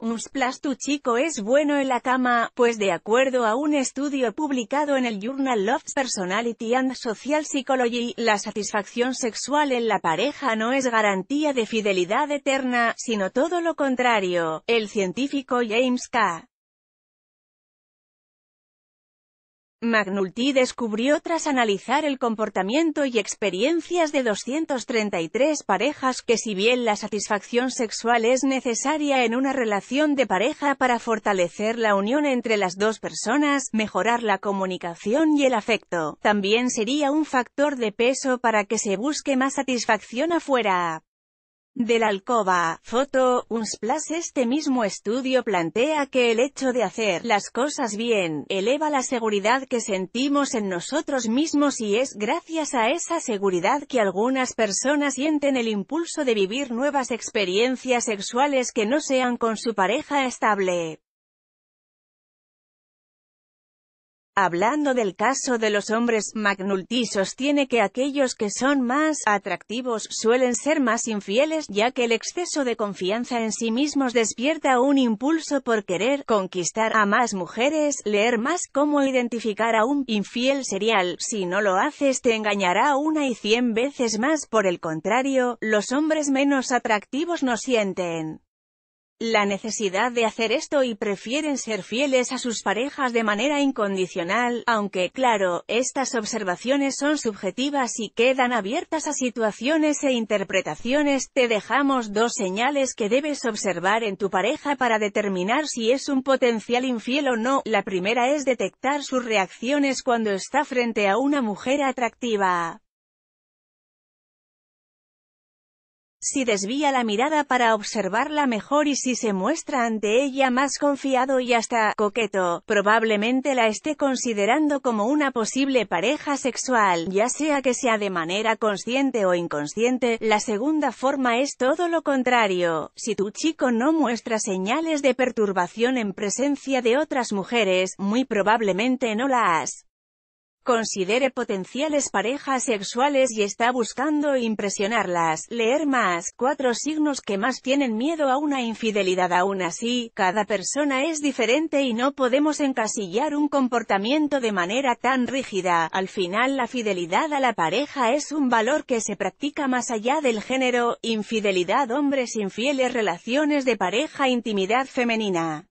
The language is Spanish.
Un tu chico es bueno en la cama, pues de acuerdo a un estudio publicado en el Journal of Personality and Social Psychology, la satisfacción sexual en la pareja no es garantía de fidelidad eterna, sino todo lo contrario. El científico James K. McNulty descubrió tras analizar el comportamiento y experiencias de 233 parejas que si bien la satisfacción sexual es necesaria en una relación de pareja para fortalecer la unión entre las dos personas, mejorar la comunicación y el afecto, también sería un factor de peso para que se busque más satisfacción afuera de la alcoba. Foto, Unsplash Este mismo estudio plantea que el hecho de hacer las cosas bien, eleva la seguridad que sentimos en nosotros mismos y es gracias a esa seguridad que algunas personas sienten el impulso de vivir nuevas experiencias sexuales que no sean con su pareja estable. Hablando del caso de los hombres, McNulty sostiene que aquellos que son más atractivos suelen ser más infieles, ya que el exceso de confianza en sí mismos despierta un impulso por querer conquistar a más mujeres, leer más cómo identificar a un infiel serial, si no lo haces te engañará una y cien veces más, por el contrario, los hombres menos atractivos no sienten la necesidad de hacer esto y prefieren ser fieles a sus parejas de manera incondicional, aunque claro, estas observaciones son subjetivas y quedan abiertas a situaciones e interpretaciones, te dejamos dos señales que debes observar en tu pareja para determinar si es un potencial infiel o no, la primera es detectar sus reacciones cuando está frente a una mujer atractiva. si desvía la mirada para observarla mejor y si se muestra ante ella más confiado y hasta coqueto, probablemente la esté considerando como una posible pareja sexual, ya sea que sea de manera consciente o inconsciente. La segunda forma es todo lo contrario. Si tu chico no muestra señales de perturbación en presencia de otras mujeres, muy probablemente no la has considere potenciales parejas sexuales y está buscando impresionarlas, leer más, cuatro signos que más tienen miedo a una infidelidad aún así, cada persona es diferente y no podemos encasillar un comportamiento de manera tan rígida, al final la fidelidad a la pareja es un valor que se practica más allá del género, infidelidad hombres infieles relaciones de pareja intimidad femenina.